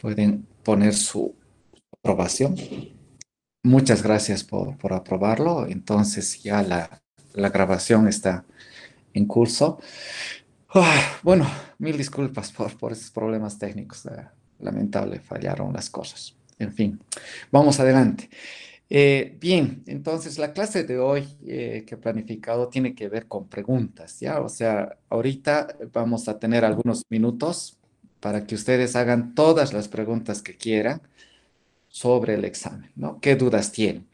pueden poner su aprobación. Muchas gracias por, por aprobarlo. Entonces ya la, la, grabación está en curso. Ah, bueno, mil disculpas por, por esos problemas técnicos. lamentable, fallaron las cosas. En fin, vamos adelante. Eh, bien, entonces la clase de hoy eh, que he planificado tiene que ver con preguntas, ¿ya? O sea, ahorita vamos a tener algunos minutos para que ustedes hagan todas las preguntas que quieran sobre el examen, ¿no? ¿Qué dudas tienen?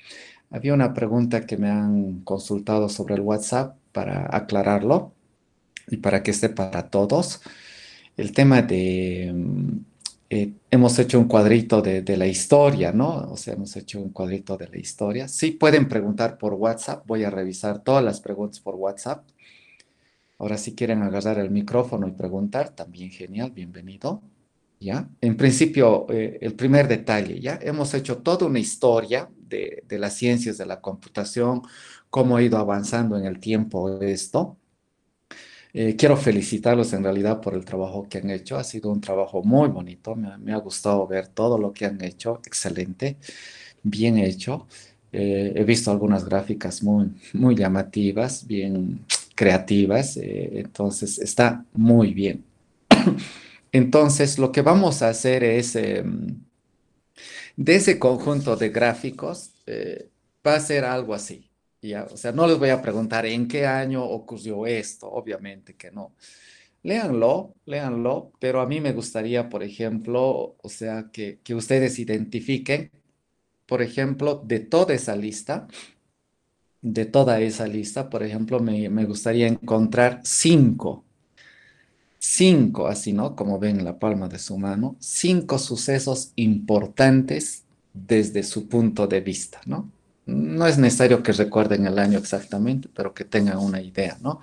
Había una pregunta que me han consultado sobre el WhatsApp para aclararlo y para que esté para todos. El tema de... Mm, eh, hemos hecho un cuadrito de, de, la historia, ¿no? O sea, hemos hecho un cuadrito de la historia. Sí, pueden preguntar por WhatsApp. Voy a revisar todas las preguntas por WhatsApp. Ahora, si quieren agarrar el micrófono y preguntar, también genial, bienvenido. ¿Ya? En principio, eh, el primer detalle, ¿ya? Hemos hecho toda una historia de, las ciencias de la computación, cómo ha ido avanzando en el tiempo esto. Eh, quiero felicitarlos en realidad por el trabajo que han hecho. Ha sido un trabajo muy bonito. Me, ha gustado ver todo lo que han hecho. Excelente. Bien hecho. Eh, he visto algunas gráficas muy, muy llamativas, bien creativas, eh, entonces está muy bien. Entonces, lo que vamos a hacer es, em, de ese conjunto de gráficos, eh, va a ser algo así. ¿ya? O sea, no les voy a preguntar en qué año ocurrió esto, obviamente que no. Léanlo, léanlo, pero a mí me gustaría, por ejemplo, o sea, que ustedes identifiquen, por ejemplo, de toda esa lista, de toda esa lista, por ejemplo, me, gustaría encontrar cinco, cinco, así, ¿no? Como ven en la palma de su mano, cinco sucesos importantes desde su punto de vista, ¿no? No es necesario que recuerden el año exactamente, pero que tengan una idea, ¿no?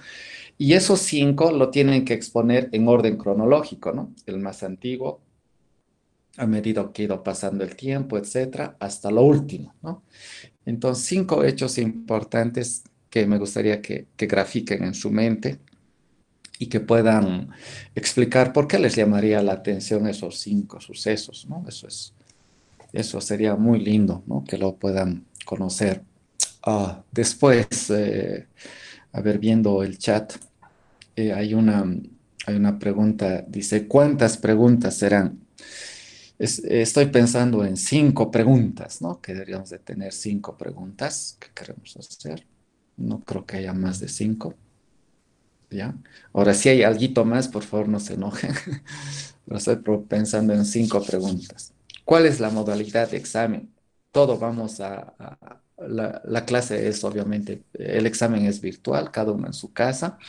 Y esos cinco lo tienen que exponer en orden cronológico, ¿no? El más antiguo, a medida que ha ido pasando el tiempo, etcétera, hasta lo último, ¿no? Entonces, cinco hechos importantes que me gustaría que, grafiquen en su mente y que puedan explicar por qué les llamaría la atención esos cinco sucesos, ¿no? Eso es, eso sería muy lindo, ¿no? Que lo puedan conocer. Ah, después, eh, a ver, viendo el chat, eh, hay, una, hay una pregunta, dice, ¿cuántas preguntas serán? estoy pensando en cinco preguntas, ¿no? Que deberíamos de tener cinco preguntas que queremos hacer. No creo que haya más de cinco. ¿Ya? Ahora, si hay algo más, por favor, no se enojen. Pero estoy pensando en cinco preguntas. ¿Cuál es la modalidad de examen? Todo vamos a... la, la clase es obviamente, el examen es virtual, cada uno en su casa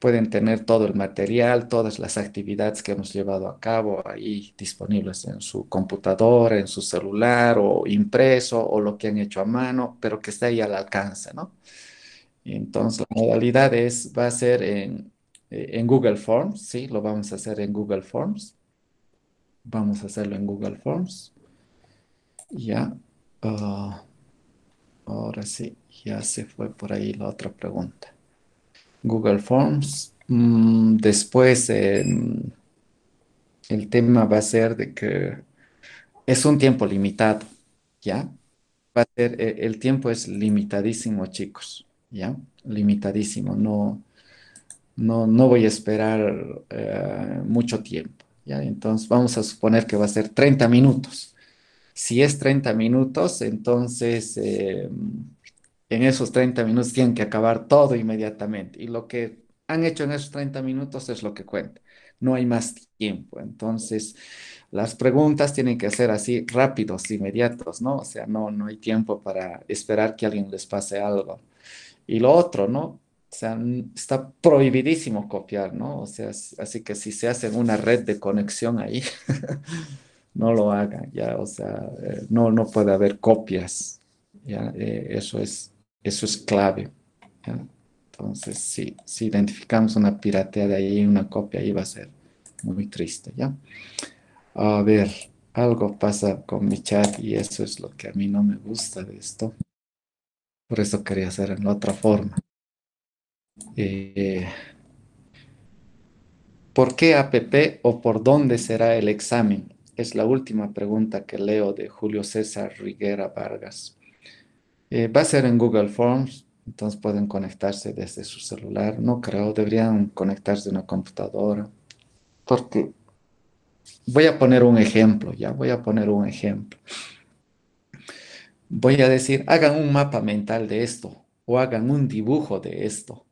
pueden tener todo el material, todas las actividades que hemos llevado a cabo ahí disponibles en su computadora, en su celular o impreso o lo que han hecho a mano, pero que esté ahí al alcance, ¿no? Entonces, la modalidad es, va a ser eh, en, Google Forms, ¿sí? Lo vamos a hacer en Google Forms. Vamos a hacerlo en Google Forms. Ya. Ah, ahora sí, ya se fue por ahí la otra pregunta. Google Forms. Mm, después, el tema va a ser de que es un tiempo limitado, ¿ya? Va a ser, eh, el tiempo es limitadísimo, chicos, ¿ya? Limitadísimo, no, no, voy a esperar eh, mucho tiempo, ¿ya? Entonces, vamos a suponer que va a ser 30 minutos. Si es 30 minutos, entonces em, en esos 30 minutos tienen que acabar todo inmediatamente. Y lo que han hecho en esos 30 minutos es lo que cuenta. No hay más tiempo. Entonces, las preguntas tienen que ser así rápidos, inmediatos, ¿no? O sea, no, no hay tiempo para esperar que alguien les pase algo. Y lo otro, ¿no? O sea, está prohibidísimo copiar, ¿no? O sea, así que si se hacen una red de conexión ahí, no lo hagan, ya, o sea, eh, no, no puede haber copias, ya, eh, eso es eso es clave. Entonces, si, identificamos una de ahí, una copia ahí va a ser muy triste, ¿ya? A ver, algo pasa con mi chat y eso es lo que a mí no me gusta de esto. Por eso quería hacer en otra forma. Eh, ¿Por qué APP o por dónde será el examen? Es la última pregunta que leo de Julio César Riguera Vargas. Eh, va a ser en Google Forms, entonces pueden conectarse desde su celular. No creo, deberían conectarse a una computadora. Porque voy a poner un ejemplo, ya voy a poner un ejemplo. Voy a decir, hagan un mapa mental de esto o hagan un dibujo de esto.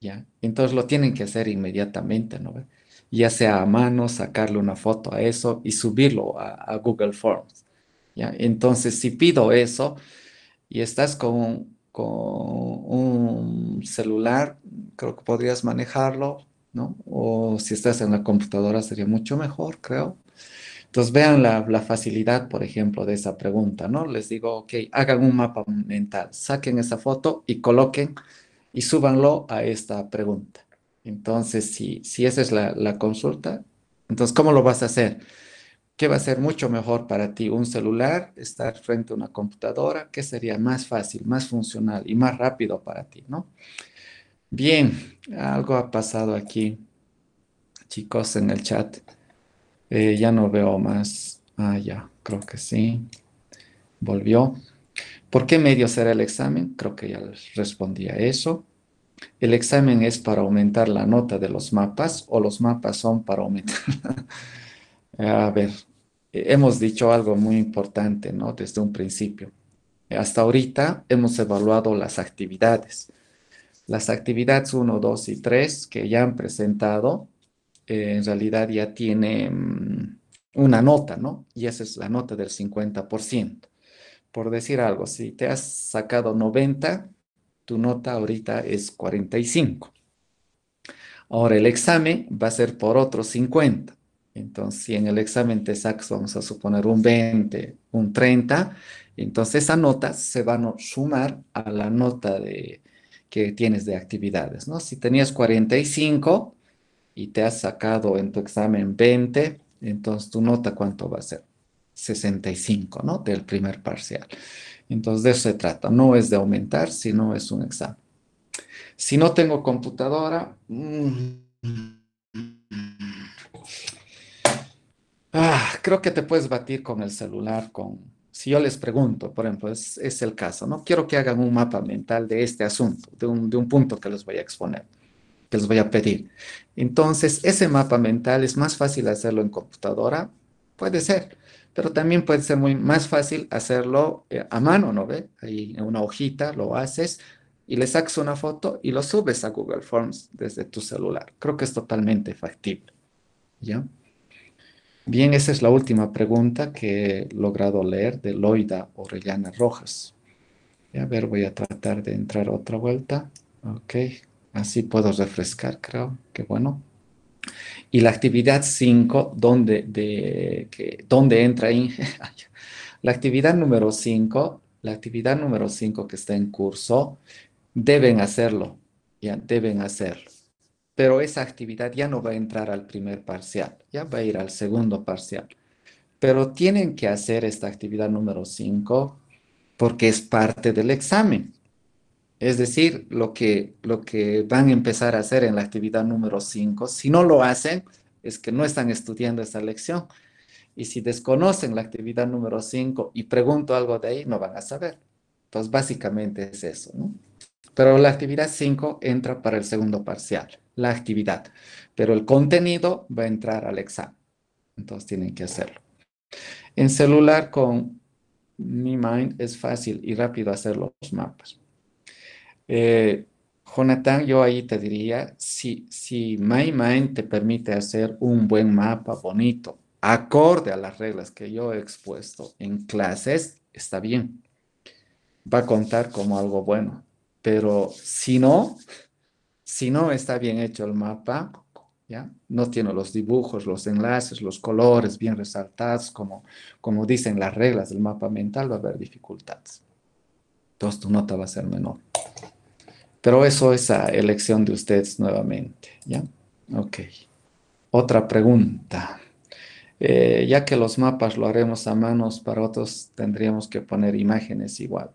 ¿Ya? Entonces lo tienen que hacer inmediatamente, ¿no? Ya sea a mano, sacarle una foto a eso y subirlo a, a Google Forms. ¿ya? Entonces, si pido eso, y estás con, un celular, creo que podrías manejarlo, ¿no? O si estás en la computadora sería mucho mejor, creo. Entonces vean la, facilidad, por ejemplo, de esa pregunta, ¿no? Les digo, ok, hagan un mapa mental, saquen esa foto y coloquen y súbanlo a esta pregunta. Entonces, si, si esa es la, la consulta, entonces, ¿cómo lo vas a hacer? ¿Qué va a ser mucho mejor para ti? ¿Un celular? ¿Estar frente a una computadora? ¿Qué sería más fácil, más funcional y más rápido para ti? ¿no? Bien, algo ha pasado aquí, chicos, en el chat. Eh, ya no veo más. Ah, ya, creo que sí. Volvió. ¿Por qué medio será el examen? Creo que ya les respondí a eso. El examen es para aumentar la nota de los mapas o los mapas son para aumentar. Eh, a ver, eh, hemos dicho algo muy importante, ¿no? Desde un principio. Hasta ahorita hemos evaluado las actividades. Las actividades 1, 2 y 3 que ya han presentado, eh, en realidad ya tienen mm, una nota, ¿no? Y esa es la nota del 50%. Por decir algo, si te has sacado 90, tu nota ahorita es 45. Ahora el examen va a ser por otros 50. Entonces, si en el examen te sacas, vamos a suponer un 20, un 30, entonces esa nota se va a sumar a la nota de, que tienes de actividades, ¿no? Si tenías 45 y te has sacado en tu examen 20, entonces tu nota cuánto va a ser? 65, ¿no? Del primer parcial. Entonces de eso se trata, no es de aumentar, sino es un examen. Si no tengo computadora... Mm, Ah, creo que te puedes batir con el celular, con... Si yo les pregunto, por ejemplo, es, el caso, ¿no? Quiero que hagan un mapa mental de este asunto, de un, de un punto que les voy a exponer, que les voy a pedir. Entonces, ese mapa mental es más fácil hacerlo en computadora, puede ser, pero también puede ser muy más fácil hacerlo eh, a mano, ¿no ve? Ahí en una hojita lo haces y le sacas una foto y lo subes a Google Forms desde tu celular. Creo que es totalmente factible, ¿ya? Bien, esa es la última pregunta que he logrado leer de Loida Orellana Rojas. a ver, voy a tratar de entrar otra vuelta. Ok, así puedo refrescar, creo. Qué bueno. Y la actividad 5, ¿dónde, entra? la actividad número 5, la actividad número 5 que está en curso, deben hacerlo. Ya, deben hacerlo pero esa actividad ya no va a entrar al primer parcial, ya va a ir al segundo parcial. Pero tienen que hacer esta actividad número 5 porque es parte del examen. Es decir, lo que, lo que van a empezar a hacer en la actividad número 5, si no lo hacen, es que no están estudiando esa lección. Y si desconocen la actividad número 5 y pregunto algo de ahí, no van a saber. Entonces, básicamente es eso, Pero la actividad 5 entra para el segundo parcial la actividad, pero el contenido va a entrar al examen. Entonces tienen que hacerlo. En celular con mind es fácil y rápido hacer los mapas. Eh, Jonathan, yo ahí te diría, si, si my mind te permite hacer un buen mapa bonito, acorde a las reglas que yo he expuesto en clases, está bien. Va a contar como algo bueno. Pero si no, si no está bien hecho el mapa, ¿ya? no tiene los dibujos, los enlaces, los colores bien resaltados, como, como dicen las reglas del mapa mental, va a haber dificultades. Entonces tu nota va a ser menor. Pero eso es a elección de ustedes nuevamente. ¿ya? Ok. Otra pregunta. Eh, ya que los mapas lo haremos a manos, para otros tendríamos que poner imágenes igual.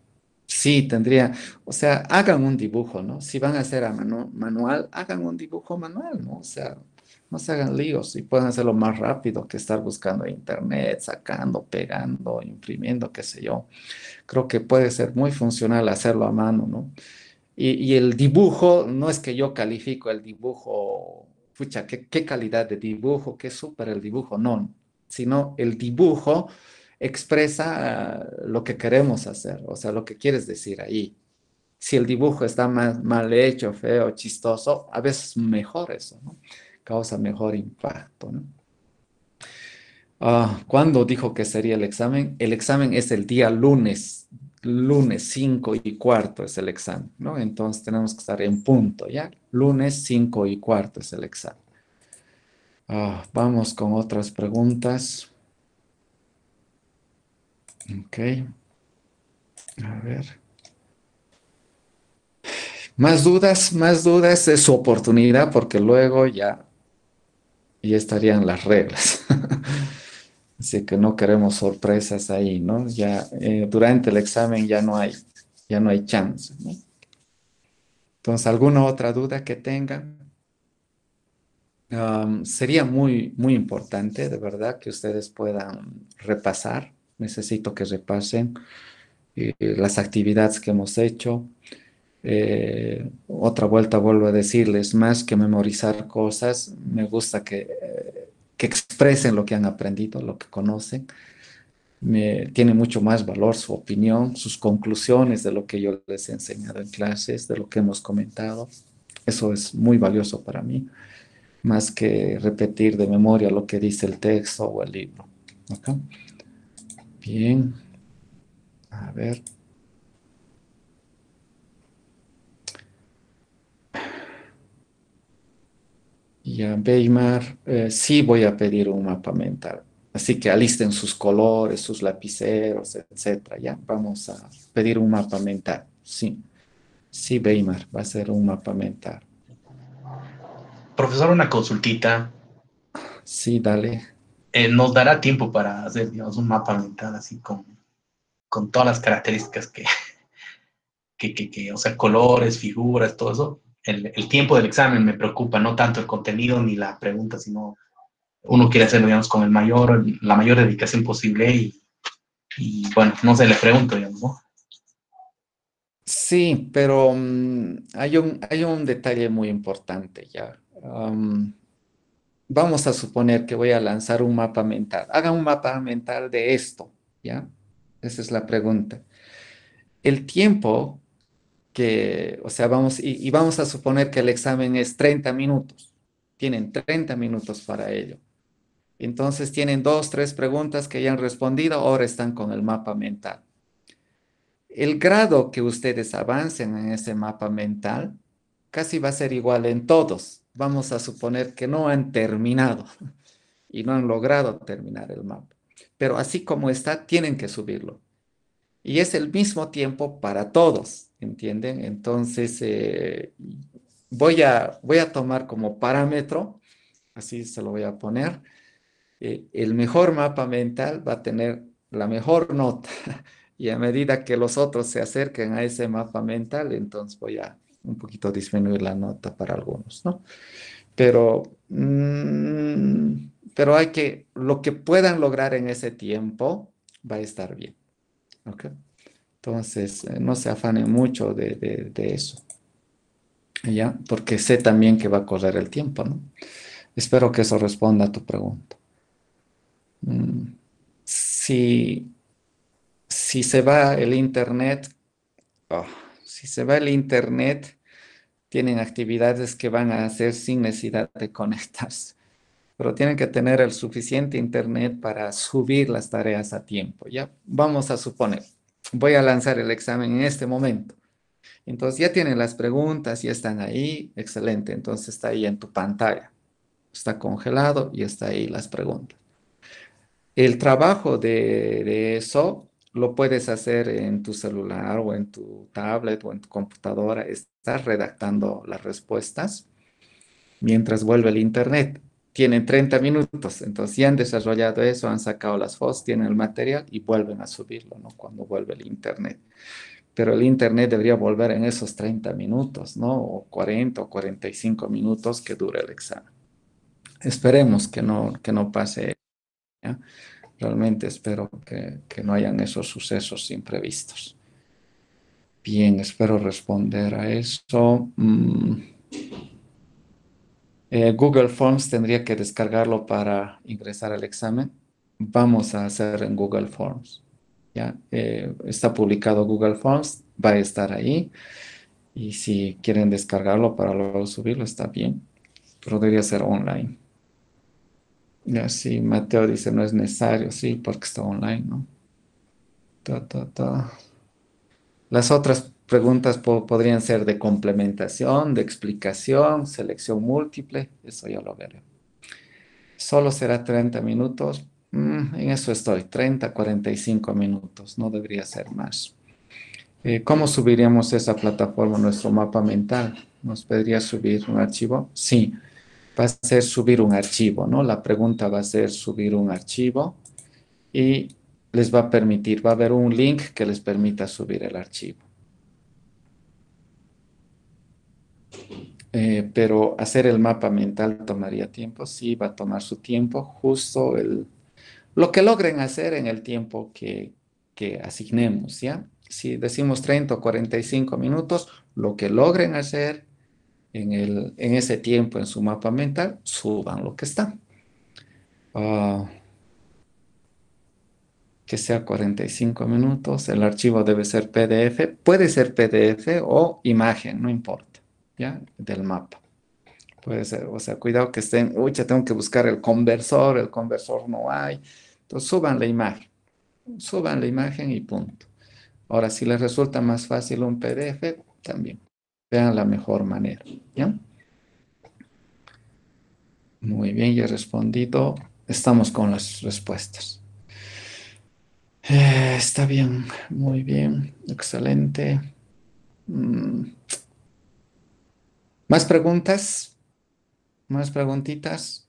Sí, tendría, o sea, hagan un dibujo, ¿no? Si van a hacer a mano manual, hagan un dibujo manual, ¿no? O sea, no se hagan líos y pueden hacerlo más rápido que estar buscando internet, sacando, pegando, imprimiendo, qué sé yo. Creo que puede ser muy funcional hacerlo a mano, ¿no? Y, el dibujo, no es que yo califico el dibujo, pucha, qué, qué calidad de dibujo, qué súper el dibujo, no, sino el dibujo expresa ah, lo que queremos hacer, o sea, lo que quieres decir ahí. Si el dibujo está mal, hecho, feo, chistoso, a veces mejor eso, ¿no? Causa mejor impacto, ¿no? Ah, ¿Cuándo dijo que sería el examen? El examen es el día lunes, lunes 5 y cuarto es el examen, ¿no? Entonces tenemos que estar en punto, ¿ya? Lunes 5 y cuarto es el examen. Ah, vamos con otras preguntas. Ok. A ver. Más dudas, más dudas es su oportunidad porque luego ya, estarían las reglas. Así que no queremos sorpresas ahí, ¿no? Ya eh, durante el examen ya no hay, ya no hay chance. ¿no? Entonces, ¿alguna otra duda que tengan? sería muy, muy importante, de verdad, que ustedes puedan repasar necesito que repasen eh, las actividades que hemos hecho. Eh, otra vuelta vuelvo a decirles, más que memorizar cosas, me gusta que, eh, que expresen lo que han aprendido, lo que conocen. Me, tiene mucho más valor su opinión, sus conclusiones de lo que yo les he enseñado en clases, de lo que hemos comentado. Eso es muy valioso para mí, más que repetir de memoria lo que dice el texto o el libro. ¿Okay? Bien. A ver. Ya, Weimar, eh, sí voy a pedir un mapa mental. Así que alisten sus colores, sus lapiceros, etcétera. Ya vamos a pedir un mapa mental. Sí, sí, Weimar, va a ser un mapa mental. Profesor, una consultita. Sí, dale. Eh, nos dará tiempo para hacer, digamos, un mapa mental así con, todas las características que, que, o sea, colores, figuras, todo eso. El, tiempo del examen me preocupa, no tanto el contenido ni la pregunta, sino uno quiere hacerlo, digamos, con el mayor, la mayor dedicación posible y, bueno, no se le pregunto, digamos, ¿no? Sí, pero mm, hay, un, hay un detalle muy importante ya vamos a suponer que voy a lanzar un mapa mental. Haga un mapa mental de esto, ¿ya? Esa es la pregunta. El tiempo que, o sea, vamos, y, vamos a suponer que el examen es 30 minutos. Tienen 30 minutos para ello. Entonces tienen dos, tres preguntas que ya han respondido, ahora están con el mapa mental. El grado que ustedes avancen en ese mapa mental casi va a ser igual en todos, vamos a suponer que no han terminado y no han logrado terminar el mapa. Pero así como está, tienen que subirlo. Y es el mismo tiempo para todos, ¿entienden? Entonces, eh, voy, a, voy a tomar como parámetro, así se lo voy a poner, eh, el mejor mapa mental va a tener la mejor nota. Y a medida que los otros se acerquen a ese mapa mental, entonces voy a, un poquito disminuir la nota para algunos, ¿no? Pero, mm, pero hay que, lo que puedan lograr en ese tiempo va a estar bien, ¿ok? Entonces, eh, no se afanen mucho de, eso, ¿ya? Porque sé también que va a correr el tiempo, ¿no? Espero que eso responda a tu pregunta. Mm, si, si se va el internet, ah, si se va el internet, tienen actividades que van a hacer sin necesidad de conectarse, pero tienen que tener el suficiente internet para subir las tareas a tiempo. Ya vamos a suponer, voy a lanzar el examen en este momento. Entonces ya tienen las preguntas, ya están ahí, excelente. Entonces está ahí en tu pantalla, está congelado y está ahí las preguntas. El trabajo de, de eso lo puedes hacer en tu celular o en tu tablet o en tu computadora. Estás redactando las respuestas mientras vuelve el Internet. Tienen 30 minutos, entonces ya han desarrollado eso, han sacado las fotos, tienen el material y vuelven a subirlo, ¿no? Cuando vuelve el Internet. Pero el Internet debería volver en esos 30 minutos, ¿no? O 40 o 45 minutos que dure el examen. Esperemos que no, que no pase. ¿ya? Realmente espero que, no hayan esos sucesos imprevistos. Bien, espero responder a eso. Mm. Eh, Google Forms tendría que descargarlo para ingresar al examen. Vamos a hacer en Google Forms. ¿ya? Eh, está publicado Google Forms, va a estar ahí. Y si quieren descargarlo para luego subirlo, está bien. Pero debería ser online. Y Mateo dice, no es necesario, sí, porque está online, ¿no? Ta, ta, ta. Las otras preguntas podrían ser de complementación, de explicación, selección múltiple, eso ya lo veré. Solo será 30 minutos, mm, en eso estoy, 30, 45 minutos, no debería ser más. Eh, ¿Cómo subiríamos esa plataforma, nuestro mapa mental? ¿Nos podría subir un archivo? Sí va a ser subir un archivo, ¿no? La pregunta va a ser subir un archivo y les va a permitir, va a haber un link que les permita subir el archivo. Eh, pero hacer el mapa mental tomaría tiempo, sí, va a tomar su tiempo, justo el, lo que logren hacer en el tiempo que, que asignemos, ¿ya? Si decimos 30 o 45 minutos, lo que logren hacer en, el, en ese tiempo en su mapa mental, suban lo que está. Ah, que sea 45 minutos, el archivo debe ser PDF, puede ser PDF o imagen, no importa, ¿ya? Del mapa. Puede ser, o sea, cuidado que estén, uy, ya tengo que buscar el conversor, el conversor no hay. Entonces suban la imagen, suban la imagen y punto. Ahora, si les resulta más fácil un PDF, también vean la mejor manera. ¿ya? Muy bien, ya he respondido. Estamos con las respuestas. Eh, está bien, muy bien, excelente. Mm. ¿Más preguntas? ¿Más preguntitas?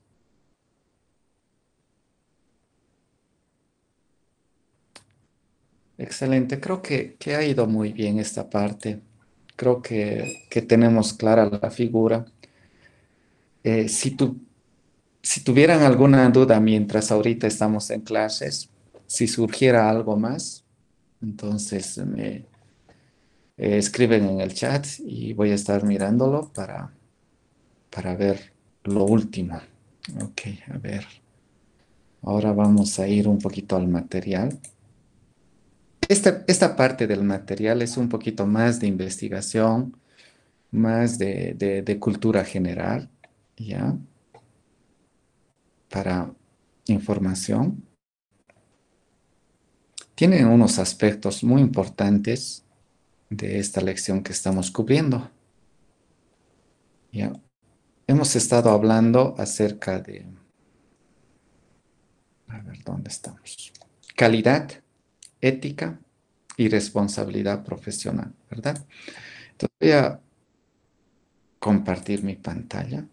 Excelente, creo que, que ha ido muy bien esta parte creo que, tenemos clara la figura. Eh, si, tu, si tuvieran alguna duda mientras ahorita estamos en clases, si surgiera algo más, entonces me eh, escriben en el chat y voy a estar mirándolo para, para ver lo último. Ok, a ver. Ahora vamos a ir un poquito al material esta, parte del material es un poquito más de investigación, más de, cultura general, ¿ya? Para información. Tiene unos aspectos muy importantes de esta lección que estamos cubriendo. ¿Ya? Hemos estado hablando acerca de... A ver, ¿dónde estamos? Calidad ética y responsabilidad profesional, ¿verdad? Entonces voy a compartir mi pantalla.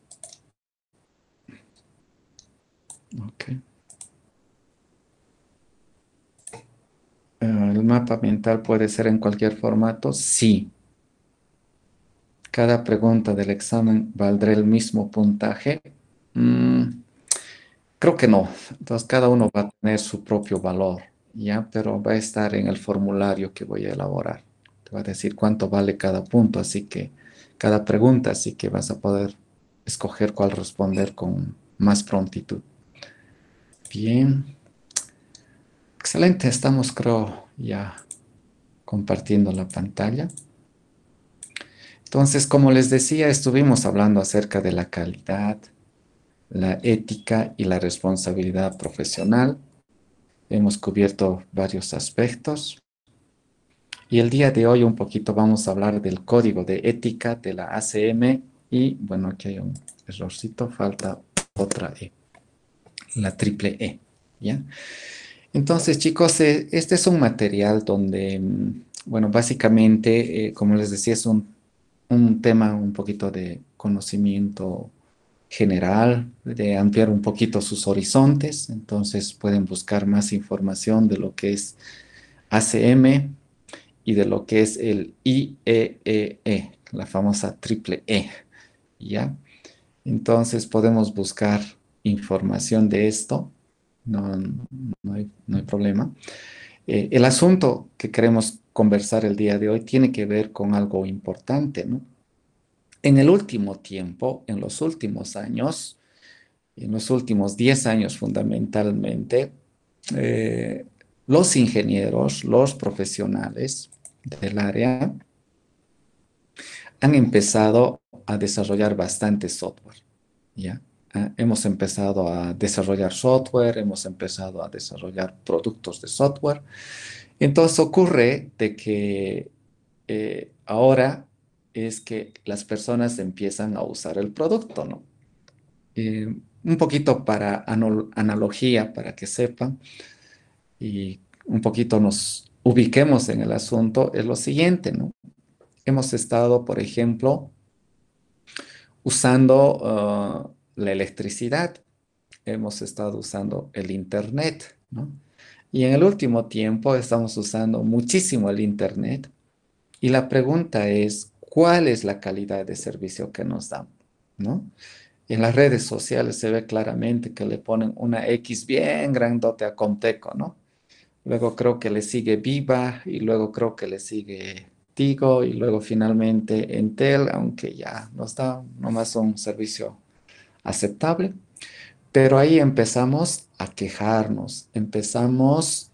Ok. Eh, ¿El mapa mental puede ser en cualquier formato? Sí. Cada pregunta del examen valdrá el mismo puntaje. Mm, creo que no. Entonces cada uno va a tener su propio valor ya, pero va a estar en el formulario que voy a elaborar. Te va a decir cuánto vale cada punto, así que cada pregunta, así que vas a poder escoger cuál responder con más prontitud. Bien. Excelente, estamos creo ya compartiendo la pantalla. Entonces, como les decía, estuvimos hablando acerca de la calidad, la ética y la responsabilidad profesional. Hemos cubierto varios aspectos. Y el día de hoy un poquito vamos a hablar del código de ética de la ACM. Y bueno, aquí hay un errorcito, falta otra E, la triple E. ¿ya? Entonces, chicos, eh, este es un material donde, mm, bueno, básicamente, eh, como les decía, es un, un tema un poquito de conocimiento general, de ampliar un poquito sus horizontes. Entonces pueden buscar más información de lo que es ACM y de lo que es el IEEE, e e, la famosa triple E. ¿ya? Entonces podemos buscar información de esto, no, hay, problema. Eh, el asunto que queremos conversar el día de hoy tiene que ver con algo importante, ¿no? En el último tiempo, en los últimos años, en los últimos 10 años fundamentalmente, eh, los ingenieros, los profesionales del área han empezado a desarrollar bastante software. ¿ya? Ah, hemos empezado a desarrollar software, hemos empezado a desarrollar productos de software. Entonces ocurre de que eh, ahora es que las personas empiezan a usar el producto, ¿no? Eh, un poquito para analogía, para que sepan y un poquito nos ubiquemos en el asunto, es lo siguiente, ¿no? Hemos estado, por ejemplo, usando uh, la electricidad, hemos estado usando el Internet, ¿no? Y en el último tiempo estamos usando muchísimo el Internet. Y la pregunta es, cuál es la calidad de servicio que nos dan, ¿no? En las redes sociales se ve claramente que le ponen una X bien grandote a Conteco. ¿no? Luego creo que le sigue Viva y luego creo que le sigue Tigo y luego finalmente Entel, aunque ya nos da nomás un servicio aceptable. Pero ahí empezamos a quejarnos, empezamos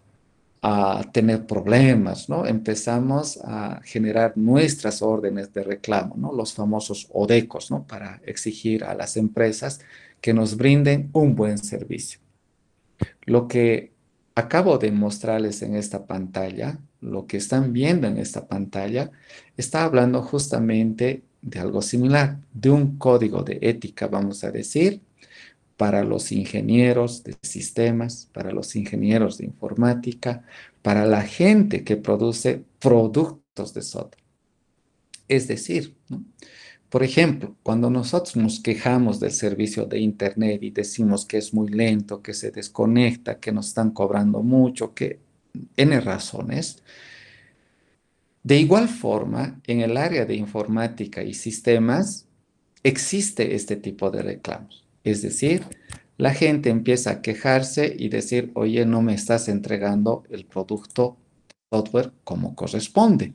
a tener problemas, ¿no? Empezamos a generar nuestras órdenes de reclamo, ¿no? Los famosos ODECOS, ¿no? Para exigir a las empresas que nos brinden un buen servicio. Lo que acabo de mostrarles en esta pantalla, lo que están viendo en esta pantalla, está hablando justamente de algo similar, de un código de ética, vamos a decir, para los ingenieros de sistemas, para los ingenieros de informática, para la gente que produce productos de software. Es decir, Por ejemplo, cuando nosotros nos quejamos del servicio de Internet y decimos que es muy lento, que se desconecta, que nos están cobrando mucho, que N razones, de igual forma, en el área de informática y sistemas existe este tipo de reclamos. Es decir, la gente empieza a quejarse y decir, oye, no me estás entregando el producto de software como corresponde.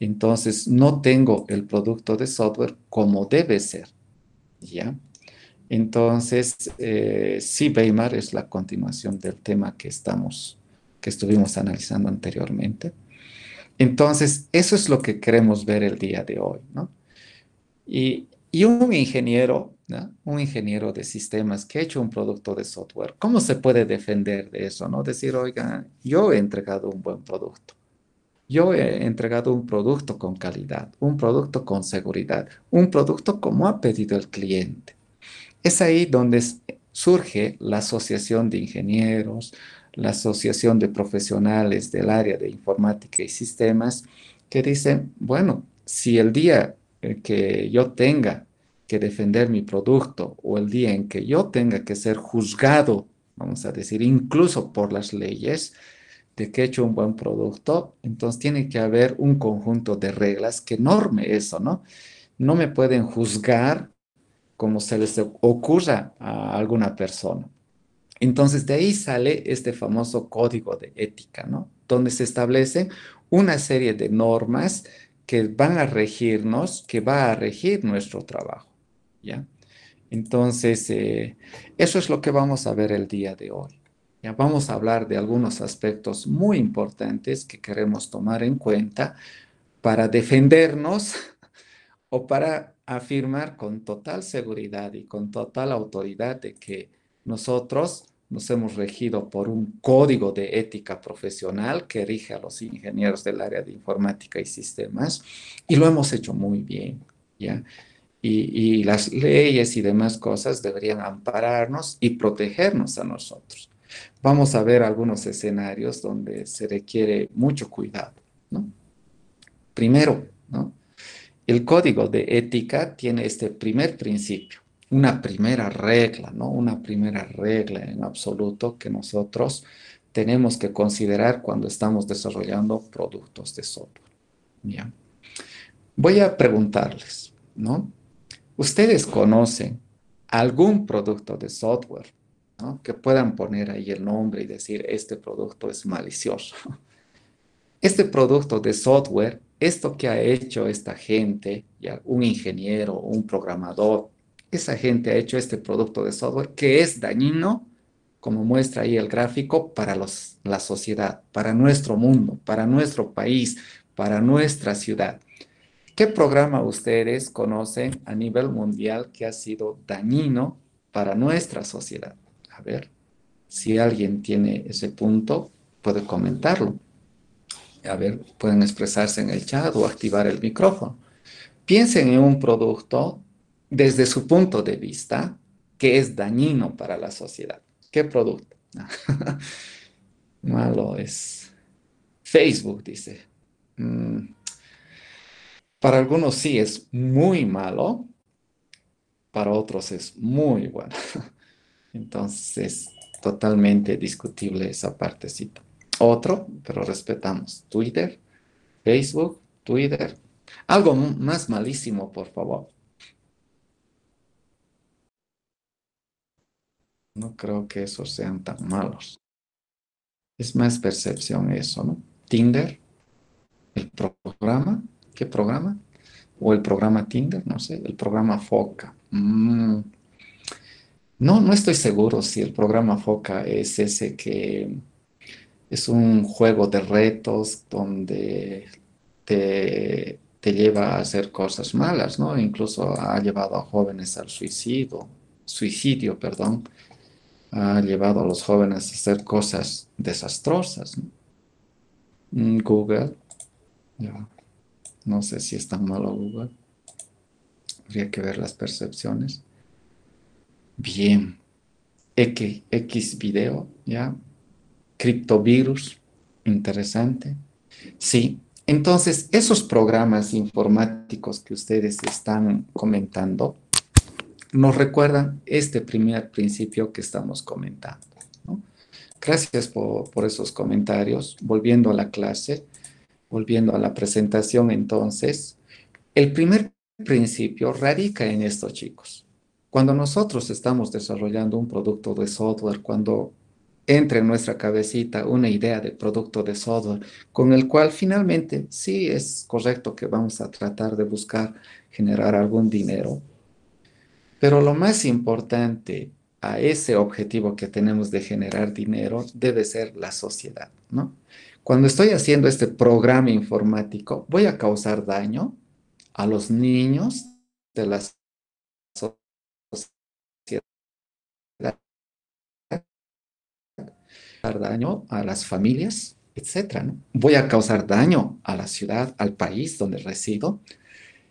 Entonces, no tengo el producto de software como debe ser. ¿Ya? Entonces, eh, sí, Weimar es la continuación del tema que estamos, que estuvimos analizando anteriormente. Entonces, eso es lo que queremos ver el día de hoy, ¿no? Y, y un ingeniero un ingeniero de sistemas que ha hecho un producto de software, ¿cómo se puede defender de eso? no Decir, oiga, yo he entregado un buen producto. Yo he entregado un producto con calidad, un producto con seguridad, un producto como ha pedido el cliente. Es ahí donde surge la asociación de ingenieros, la asociación de profesionales del área de informática y sistemas, que dicen, bueno, si el día eh, que yo tenga que defender mi producto o el día en que yo tenga que ser juzgado, vamos a decir, incluso por las leyes, de que he hecho un buen producto, entonces tiene que haber un conjunto de reglas que norme eso, ¿no? No me pueden juzgar como se les ocurra a alguna persona. Entonces de ahí sale este famoso código de ética, ¿no? Donde se establecen una serie de normas que van a regirnos, que va a regir nuestro trabajo. ¿ya? Entonces, eh, eso es lo que vamos a ver el día de hoy. Ya vamos a hablar de algunos aspectos muy importantes que queremos tomar en cuenta para defendernos o para afirmar con total seguridad y con total autoridad de que nosotros nos hemos regido por un código de ética profesional que rige a los ingenieros del área de informática y sistemas y lo hemos hecho muy bien, ¿ya? y, las leyes y demás cosas deberían ampararnos y protegernos a nosotros. Vamos a ver algunos escenarios donde se requiere mucho cuidado, Primero, El código de ética tiene este primer principio, una primera regla, ¿no? Una primera regla en absoluto que nosotros tenemos que considerar cuando estamos desarrollando productos de software. Voy a preguntarles, ¿no? ¿Ustedes conocen algún producto de software que puedan poner ahí el nombre y decir, este producto es malicioso? Este producto de software, esto que ha hecho esta gente, ya un ingeniero, un programador, esa gente ha hecho este producto de software que es dañino, como muestra ahí el gráfico, para la sociedad, para nuestro mundo, para nuestro país, para nuestra ciudad. ¿Qué programa ustedes conocen a nivel mundial que ha sido dañino para nuestra sociedad? A ver, si alguien tiene ese punto, puede comentarlo. A ver, pueden expresarse en el chat o activar el micrófono. Piensen en un producto desde su punto de vista que es dañino para la sociedad. ¿Qué producto? Malo es. Facebook dice. Mm, para algunos sí es muy malo, para otros es muy bueno. Entonces, totalmente discutible esa partecita. Otro, pero respetamos Twitter, Facebook, Twitter. Algo más malísimo, por favor. No creo que esos sean tan malos. Es más percepción eso, ¿no? Tinder, el programa, ¿Qué programa? O el programa Tinder, no sé, el programa FOCA. Mm. No, no estoy seguro si el programa FOCA es ese que es un juego de retos donde te, te lleva a hacer cosas malas, ¿no? Incluso ha llevado a jóvenes al suicidio, suicidio, perdón, ha llevado a los jóvenes a hacer cosas desastrosas. ¿no? Mm, Google, no sé si está malo Google. Habría que ver las percepciones. Bien. X, video, ¿ya? Criptovirus, interesante. Sí, entonces esos programas informáticos que ustedes están comentando nos recuerdan este primer principio que estamos comentando. Gracias por esos comentarios. Volviendo a la clase, Volviendo a la presentación entonces, el primer principio radica en esto, chicos. Cuando nosotros estamos desarrollando un producto de software, cuando entra en nuestra cabecita una idea de producto de software con el cual finalmente sí es correcto que vamos a tratar de buscar generar algún dinero. Pero lo más importante a ese objetivo que tenemos de generar dinero debe ser la sociedad, ¿no? Cuando estoy haciendo este programa informático, voy a causar daño a los niños de la a causar daño a las familias, etcétera? Voy a causar daño a la ciudad, al país donde resido,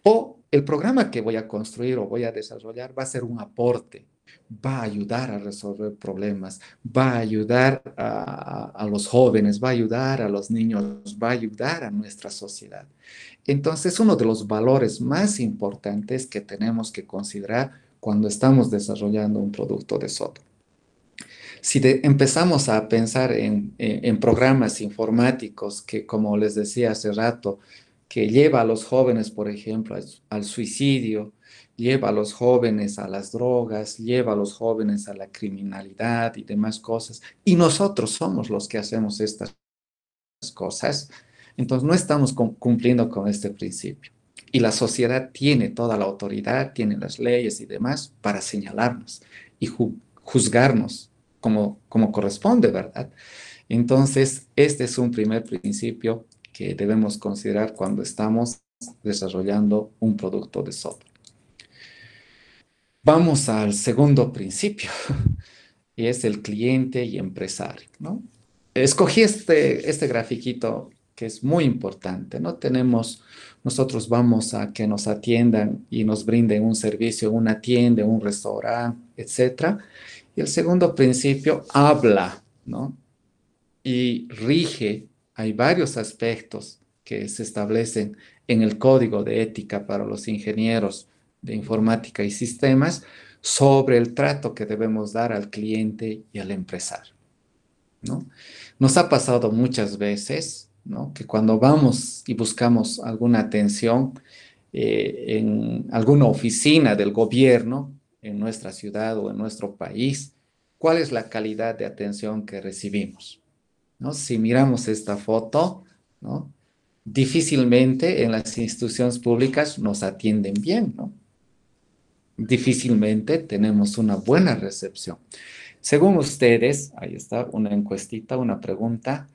o el programa que voy a construir o voy a desarrollar va a ser un aporte va a ayudar a resolver problemas, va a ayudar a, los jóvenes, va a ayudar a los niños, va a ayudar a nuestra sociedad. Entonces, uno de los valores más importantes que tenemos que considerar cuando estamos desarrollando un producto de Soto. Si empezamos a pensar en, programas informáticos que, como les decía hace rato, que lleva a los jóvenes, por ejemplo, al suicidio, lleva a los jóvenes a las drogas, lleva a los jóvenes a la criminalidad y demás cosas. Y nosotros somos los que hacemos estas cosas. Entonces no estamos cumpliendo con este principio. Y la sociedad tiene toda la autoridad, tiene las leyes y demás para señalarnos y juzgarnos como, como corresponde, ¿verdad? Entonces, este es un primer principio que debemos considerar cuando estamos desarrollando un producto de software. Vamos al segundo principio, y es el cliente y empresario, ¿no? Escogí este, este grafiquito que es muy importante, ¿no? Tenemos, nosotros vamos a que nos atiendan y nos brinden un servicio, una tienda, un restaurante, etc. Y el segundo principio habla, ¿no? Y rige, hay varios aspectos que se establecen en el código de ética para los ingenieros de Informática y Sistemas sobre el trato que debemos dar al cliente y al empresario. ¿no? Nos ha pasado muchas veces ¿no? que cuando vamos y buscamos alguna atención eh, en alguna oficina del gobierno en nuestra ciudad o en nuestro país, ¿cuál es la calidad de atención que recibimos? ¿No? Si miramos esta foto, ¿no? difícilmente en las instituciones públicas nos atienden bien, ¿no? difícilmente tenemos una buena recepción. Según ustedes, ahí está una encuestita, una pregunta,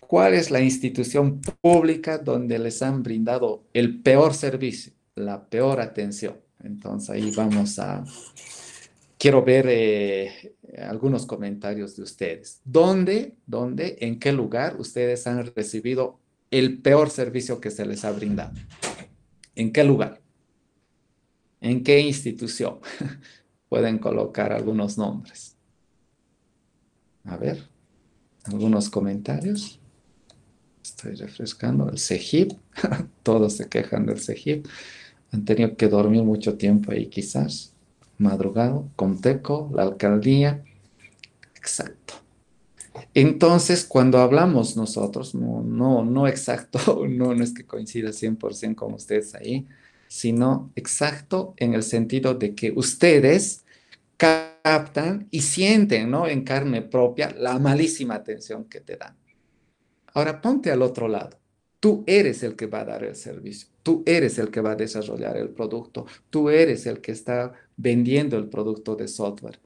¿cuál es la institución pública donde les han brindado el peor servicio, la peor atención? Entonces ahí vamos a, quiero ver eh, algunos comentarios de ustedes. ¿Dónde, dónde, en qué lugar ustedes han recibido el peor servicio que se les ha brindado? ¿En qué lugar? en qué institución pueden colocar algunos nombres. A ver, algunos comentarios. Estoy refrescando. El CEGIP, todos se quejan del CEGIP. Han tenido que dormir mucho tiempo ahí quizás. Madrugado, Conteco, la alcaldía. Exacto. Entonces, cuando hablamos nosotros, no, no, no exacto, no, no es que coincida 100% con ustedes ahí, sino exacto en el sentido de que ustedes captan y sienten, ¿no? En carne propia la malísima atención que te dan. Ahora ponte al otro lado. Tú eres el que va a dar el servicio, tú eres el que va a desarrollar el producto, tú eres el que está vendiendo el producto de software.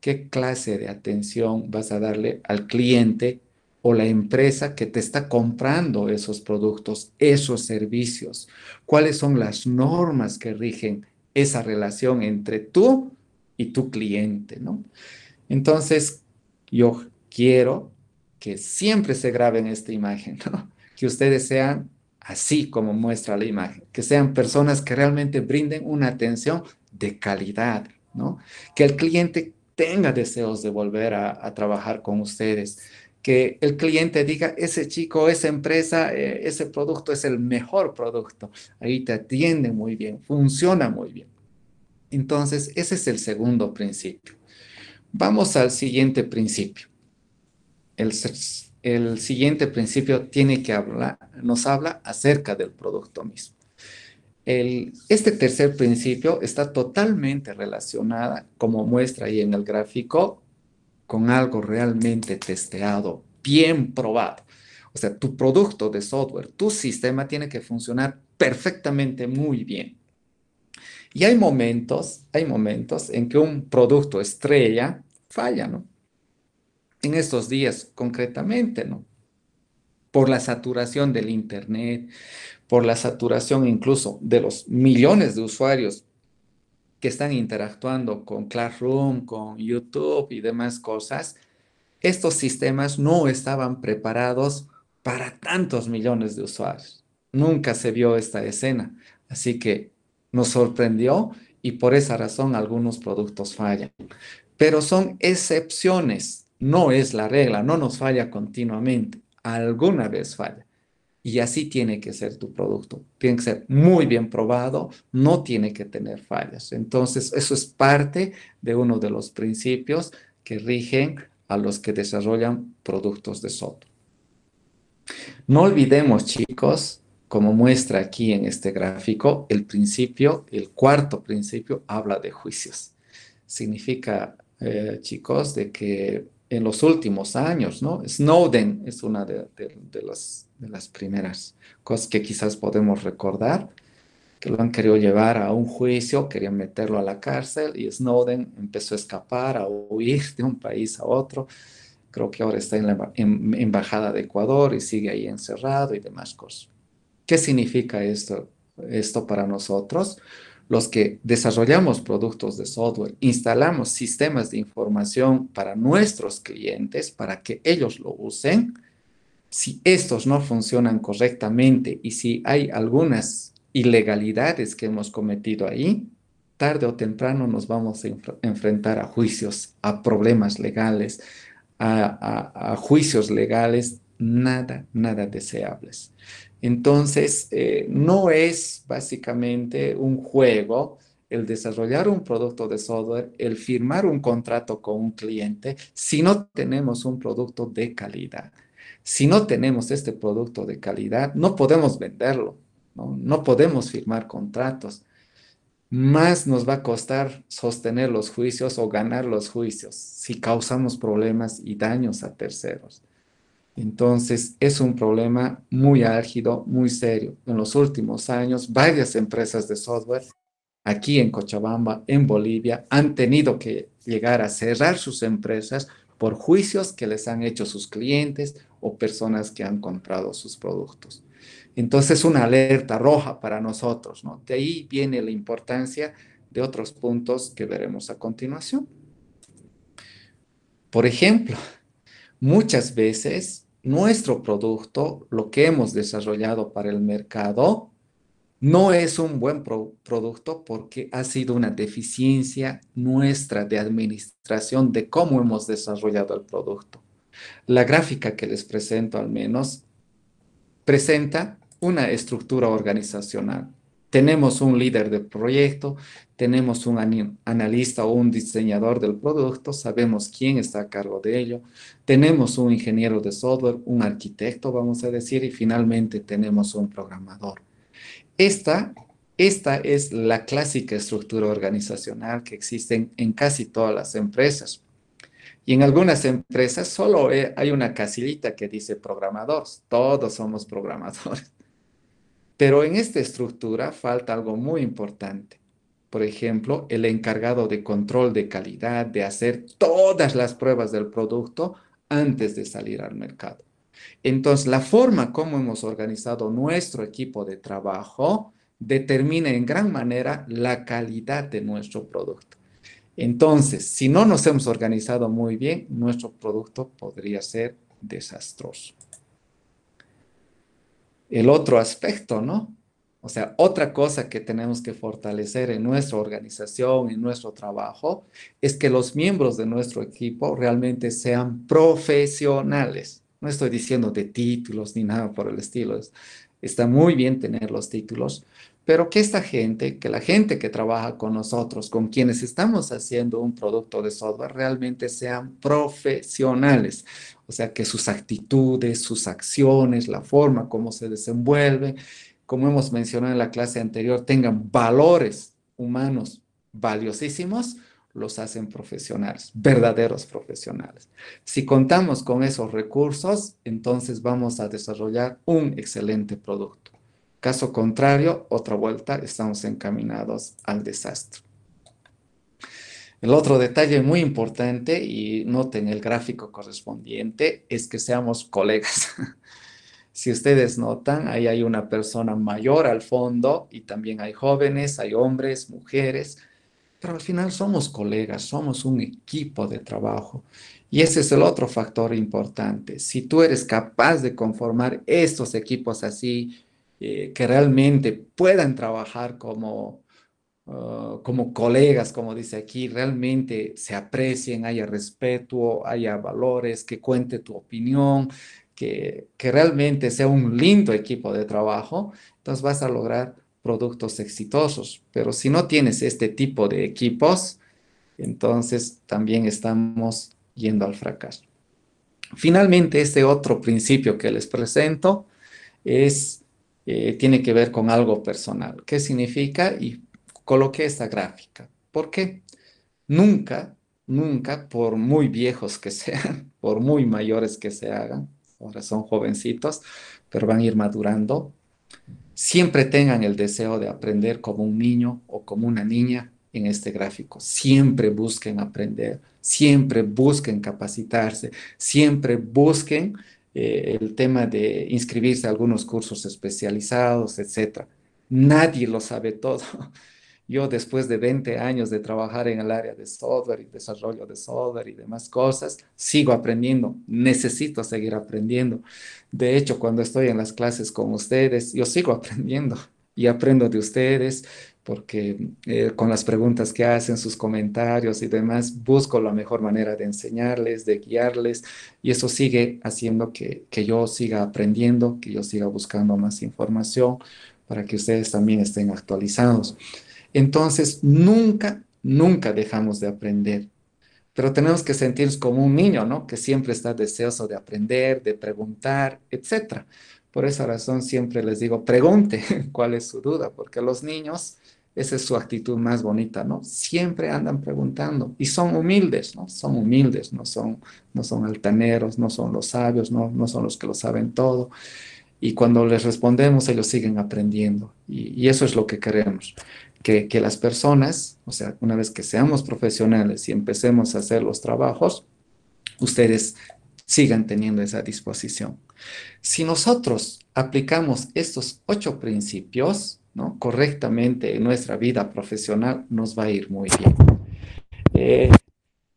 ¿Qué clase de atención vas a darle al cliente o la empresa que te está comprando esos productos, esos servicios. ¿Cuáles son las normas que rigen esa relación entre tú y tu cliente, ¿no? Entonces, yo quiero que siempre se en esta imagen, ¿no? Que ustedes sean así como muestra la imagen, que sean personas que realmente brinden una atención de calidad, ¿no? Que el cliente tenga deseos de volver a trabajar con ustedes, que el cliente diga, ese chico, esa empresa, eh, ese producto es el mejor producto. Ahí te atiende muy bien, funciona muy bien. Entonces, ese es el segundo principio. Vamos al siguiente principio. El, siguiente principio tiene que hablar, nos habla acerca del producto mismo. El, este tercer principio está totalmente relacionada, como muestra ahí en el gráfico, con algo realmente testeado, bien probado. O sea, tu producto de software, tu sistema tiene que funcionar perfectamente muy bien. Y hay momentos, hay momentos en que un producto estrella falla, ¿no? En estos días concretamente, ¿no? Por la saturación del Internet, por la saturación incluso de los millones de usuarios que están interactuando con Classroom, con YouTube y demás cosas, estos sistemas no estaban preparados para tantos millones de usuarios. Nunca se vio esta escena, así que nos sorprendió y por esa razón algunos productos fallan. Pero son excepciones, no es la regla, no nos falla continuamente, alguna vez falla. Y así tiene que ser tu producto. Tiene que ser muy bien probado, no tiene que tener fallas. Entonces, eso es parte de uno de los principios que rigen a los que desarrollan productos de soto. No olvidemos, chicos, como muestra aquí en este gráfico, el principio, el cuarto principio, habla de juicios. Significa, eh, chicos, de que en los últimos años, ¿no? Snowden es una de, de las de las primeras cosas que quizás podemos recordar, que lo han querido llevar a un juicio, querían meterlo a la cárcel y Snowden empezó a escapar, a huir de un país a otro. Creo que ahora está en la embajada de Ecuador y sigue ahí encerrado y demás cosas. ¿Qué significa esto, esto para nosotros? Los que desarrollamos productos de software, instalamos sistemas de información para nuestros clientes, para que ellos lo usen, si estos no funcionan correctamente y si hay algunas ilegalidades que hemos cometido ahí, tarde o temprano nos vamos a enfrentar a juicios, a problemas legales, a, juicios legales nada, nada deseables. Entonces, eh, no es básicamente un juego el desarrollar un producto de software, el firmar un contrato con un cliente, si no tenemos un producto de calidad si no tenemos este producto de calidad, no podemos venderlo, no, podemos firmar contratos. Más nos va a costar sostener los juicios o ganar los juicios si causamos problemas y daños a terceros. Entonces, es un problema muy álgido, muy serio. En los últimos años, varias empresas de software aquí en Cochabamba, en Bolivia, han tenido que llegar a cerrar sus empresas por juicios que les han hecho sus clientes o personas que han comprado sus productos. Entonces, una alerta roja para nosotros, ¿no? De ahí viene la importancia de otros puntos que veremos a continuación. Por ejemplo, muchas veces nuestro producto, lo que hemos desarrollado para el mercado, no es un buen producto porque ha sido una deficiencia nuestra de administración de cómo hemos desarrollado el producto. La gráfica que les presento al menos presenta una estructura organizacional. Tenemos un líder de proyecto, tenemos un analista o un diseñador del producto, sabemos quién está a cargo de ello, tenemos un ingeniero de software, un arquitecto, vamos a decir, y finalmente tenemos un programador. Esta, es la clásica estructura organizacional que existe en casi todas las empresas. Y en algunas empresas solo eh, hay una casillita que dice programadores. Todos somos programadores. Pero en esta estructura falta algo muy importante. Por ejemplo, el encargado de control de calidad, de hacer todas las pruebas del producto antes de salir al mercado. Entonces, la forma como hemos organizado nuestro equipo de trabajo determina en gran manera la calidad de nuestro producto. Entonces, si no nos hemos organizado muy bien, nuestro producto podría ser desastroso. El otro aspecto, ¿no? O sea, otra cosa que tenemos que fortalecer en nuestra organización, en nuestro trabajo, es que los miembros de nuestro equipo realmente sean profesionales. No estoy diciendo de títulos ni nada por el estilo. Está muy bien tener los títulos, pero que esta gente, que la gente que trabaja con nosotros, con quienes estamos haciendo un producto de software, realmente sean profesionales. O sea, que sus actitudes, sus acciones, la forma como se desenvuelven, como hemos mencionado en la clase anterior, tengan valores humanos valiosísimos, los hacen profesionales, verdaderos profesionales. Si contamos con esos recursos, entonces vamos a desarrollar un excelente producto. Caso contrario, otra vuelta, estamos encaminados al desastre. El otro detalle muy importante, y noten el gráfico correspondiente, es que seamos colegas. si ustedes notan, ahí hay una persona mayor al fondo y también hay jóvenes, hay hombres, mujeres, pero al final somos colegas, somos un equipo de trabajo. Y ese es el otro factor importante. Si tú eres capaz de conformar estos equipos así, eh, que realmente puedan trabajar como, uh, como colegas, como dice aquí, realmente se aprecien, haya respeto, haya valores, que cuente tu opinión, que, que realmente sea un lindo equipo de trabajo, entonces vas a lograr productos exitosos. Pero si no tienes este tipo de equipos, entonces también estamos yendo al fracaso. Finalmente, este otro principio que les presento es eh, tiene que ver con algo personal. ¿Qué significa? Y coloqué esta gráfica. ¿Por qué? Nunca, nunca, por muy viejos que sean, por muy mayores que se hagan, ahora son jovencitos, pero van a ir madurando, siempre tengan el deseo de aprender como un niño o como una niña en este gráfico. Siempre busquen aprender, siempre busquen capacitarse, siempre busquen eh, el tema de inscribirse a algunos cursos especializados, etcétera Nadie lo sabe todo. Yo después de 20 años de trabajar en el área de software y desarrollo de software y demás cosas, sigo aprendiendo, necesito seguir aprendiendo. De hecho, cuando estoy en las clases con ustedes, yo sigo aprendiendo y aprendo de ustedes porque eh, con las preguntas que hacen, sus comentarios y demás, busco la mejor manera de enseñarles, de guiarles, y eso sigue haciendo que, yo siga aprendiendo, que yo siga buscando más información para que ustedes también estén actualizados. Entonces, nunca, nunca dejamos de aprender, pero tenemos que sentirnos como un niño, ¿no? Que siempre está deseoso de aprender, de preguntar, etc. Por esa razón siempre les digo, pregunte cuál es su duda, porque los niños esa es su actitud más bonita, ¿no? Siempre andan preguntando y son humildes, ¿no? Son humildes, no son, no son altaneros, no son los sabios, no, son los que lo saben todo. Y cuando les respondemos, ellos siguen aprendiendo. Y, eso es lo que queremos, que, que las personas, o sea, una vez que seamos profesionales y empecemos a hacer los trabajos, ustedes sigan teniendo esa disposición. Si nosotros aplicamos estos ocho principios, ¿no? correctamente en nuestra vida profesional, nos va a ir muy bien. Eh,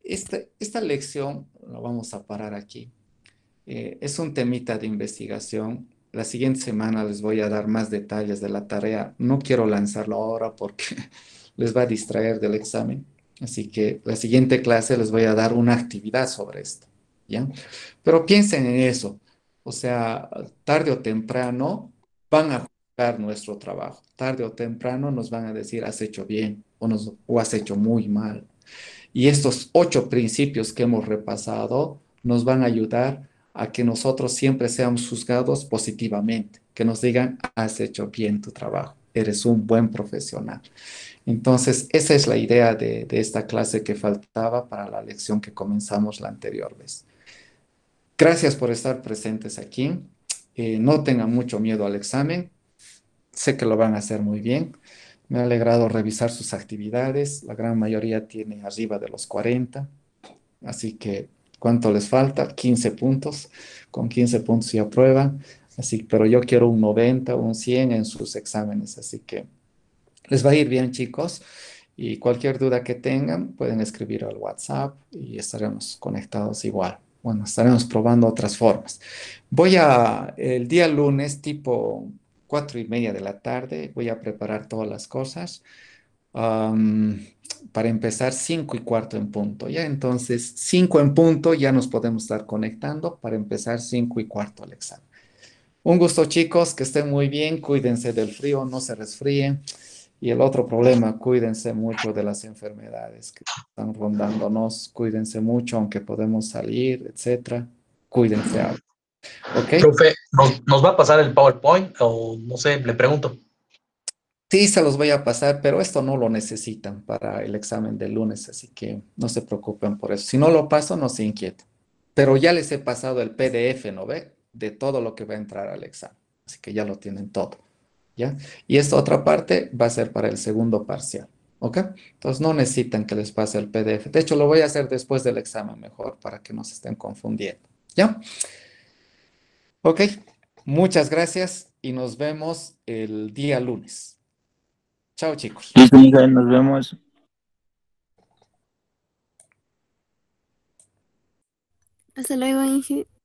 este, esta, lección la vamos a parar aquí. Eh, es un temita de investigación. La siguiente semana les voy a dar más detalles de la tarea. No quiero lanzarlo ahora porque les va a distraer del examen. Así que la siguiente clase les voy a dar una actividad sobre esto. ¿ya? Pero piensen en eso. O sea, tarde o temprano van a nuestro trabajo. Tarde o temprano nos van a decir has hecho bien o, nos, o has hecho muy mal. Y estos ocho principios que hemos repasado nos van a ayudar a que nosotros siempre seamos juzgados positivamente, que nos digan has hecho bien tu trabajo, eres un buen profesional. Entonces, esa es la idea de, de esta clase que faltaba para la lección que comenzamos la anterior vez. Gracias por estar presentes aquí. Eh, no tengan mucho miedo al examen sé que lo van a hacer muy bien. Me ha alegrado revisar sus actividades. La gran mayoría tiene arriba de los 40. Así que, ¿cuánto les falta? 15 puntos. Con 15 puntos ya aprueban. Así, pero yo quiero un 90 un 100 en sus exámenes. Así que les va a ir bien, chicos. Y cualquier duda que tengan, pueden escribir al WhatsApp y estaremos conectados igual. Bueno, estaremos probando otras formas. Voy a, el día lunes, tipo Cuatro y media de la tarde. Voy a preparar todas las cosas. para empezar, cinco y cuarto en punto, ¿ya? Entonces, 5 en punto ya nos podemos estar conectando para empezar cinco y cuarto al examen. Un gusto, chicos, que estén muy bien, cuídense del frío, no se resfríen. Y el otro problema, cuídense mucho de las enfermedades que están rondándonos, cuídense mucho, aunque podemos salir, etcétera. Cuídense algo. ¿nos, va a pasar el PowerPoint o no sé, le pregunto? Sí, se los voy a pasar, pero esto no lo necesitan para el examen del lunes, así que no se preocupen por eso. Si no lo paso, no se inquieten. Pero ya les he pasado el PDF, ¿no ve? De todo lo que va a entrar al examen, así que ya lo tienen todo, ¿ya? Y esta otra parte va a ser para el segundo parcial, ¿ok? Entonces no necesitan que les pase el PDF. De hecho, lo voy a hacer después del examen mejor, para que no se estén confundiendo, ¿ya? Ok, muchas gracias y nos vemos el día lunes. Chao chicos. nos vemos. Hasta luego, Inge.